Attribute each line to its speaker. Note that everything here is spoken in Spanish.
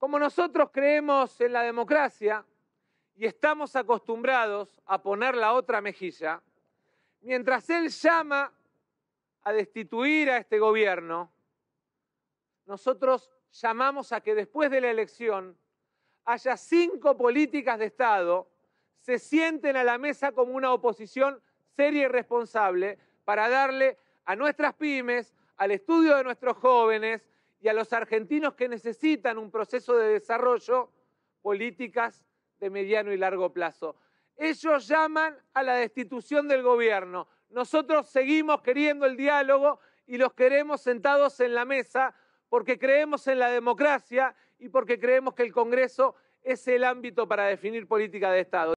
Speaker 1: Como nosotros creemos en la democracia y estamos acostumbrados a poner la otra mejilla, mientras él llama a destituir a este gobierno, nosotros llamamos a que después de la elección haya cinco políticas de Estado, se sienten a la mesa como una oposición seria y responsable para darle a nuestras pymes, al estudio de nuestros jóvenes, y a los argentinos que necesitan un proceso de desarrollo, políticas de mediano y largo plazo. Ellos llaman a la destitución del gobierno. Nosotros seguimos queriendo el diálogo y los queremos sentados en la mesa porque creemos en la democracia y porque creemos que el Congreso es el ámbito para definir política de Estado.